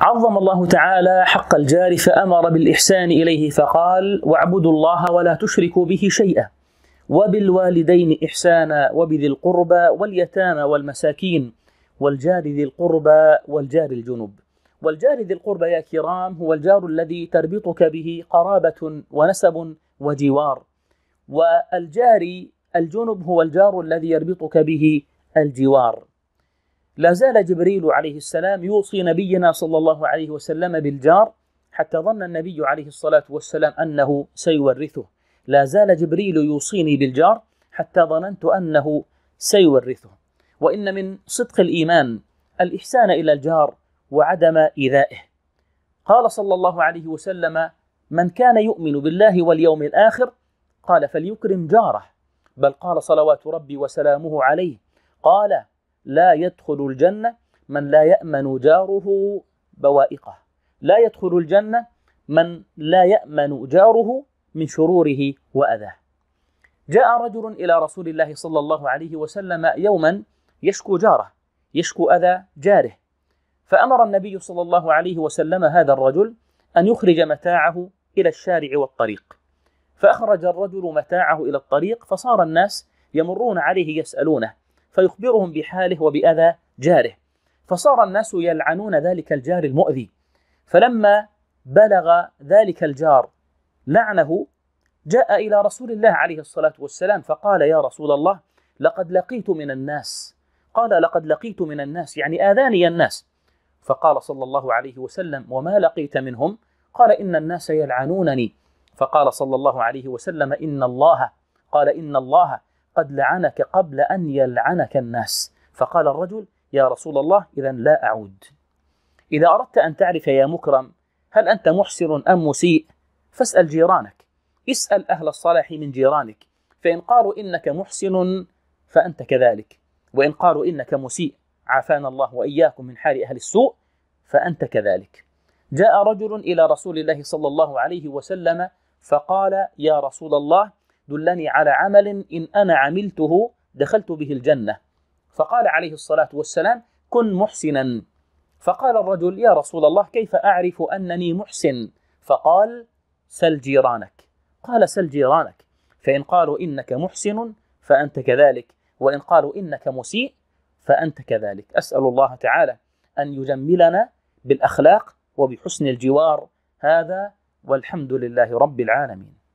عظم الله تعالى حق الجار فامر بالاحسان اليه فقال واعبدوا الله ولا تشركوا به شيئا وبالوالدين احسانا وبذي القربى واليتامى والمساكين والجار ذي القربى والجار الجنب والجار ذي القربى يا كرام هو الجار الذي تربطك به قرابه ونسب وجوار والجار الجنب هو الجار الذي يربطك به الجوار لا زال جبريل عليه السلام يوصي نبينا صلى الله عليه وسلم بالجار حتى ظن النبي عليه الصلاة والسلام أنه سيورثه لا زال جبريل يوصيني بالجار حتى ظننت أنه سيورثه وإن من صدق الإيمان الإحسان إلى الجار وعدم إيذائه قال صلى الله عليه وسلم من كان يؤمن بالله واليوم الآخر قال فليكرم جاره بل قال صلوات ربي وسلامه عليه قال لا يدخل الجنة من لا يأمن جاره بوائقه لا يدخل الجنة من لا يأمن جاره من شروره وأذاه جاء رجل إلى رسول الله صلى الله عليه وسلم يوما يشكو جاره يشكو أذى جاره فأمر النبي صلى الله عليه وسلم هذا الرجل أن يخرج متاعه إلى الشارع والطريق فأخرج الرجل متاعه إلى الطريق فصار الناس يمرون عليه يسألونه فيخبرهم بحاله وبأذى جاره فصار الناس يلعنون ذلك الجار المؤذي فلما بلغ ذلك الجار لعنه جاء إلى رسول الله عليه الصلاة والسلام فقال يا رسول الله لقد لقيت من الناس قال لقد لقيت من الناس يعني آذاني الناس فقال صلى الله عليه وسلم وما لقيت منهم قال إن الناس يلعنونني فقال صلى الله عليه وسلم إن الله قال إن الله قد لعنك قبل أن يلعنك الناس فقال الرجل يا رسول الله إذا لا أعود إذا أردت أن تعرف يا مكرم هل أنت محسن أم مسيء فاسأل جيرانك اسأل أهل الصلاح من جيرانك فإن قالوا إنك محسن فأنت كذلك وإن قالوا إنك مسيء عافانا الله وإياكم من حال أهل السوء فأنت كذلك جاء رجل إلى رسول الله صلى الله عليه وسلم فقال يا رسول الله دلني على عمل إن أنا عملته دخلت به الجنة فقال عليه الصلاة والسلام كن محسنا فقال الرجل يا رسول الله كيف أعرف أنني محسن فقال سل جيرانك قال سل جيرانك فإن قالوا إنك محسن فأنت كذلك وإن قالوا إنك مسيء فأنت كذلك أسأل الله تعالى أن يجملنا بالأخلاق وبحسن الجوار هذا والحمد لله رب العالمين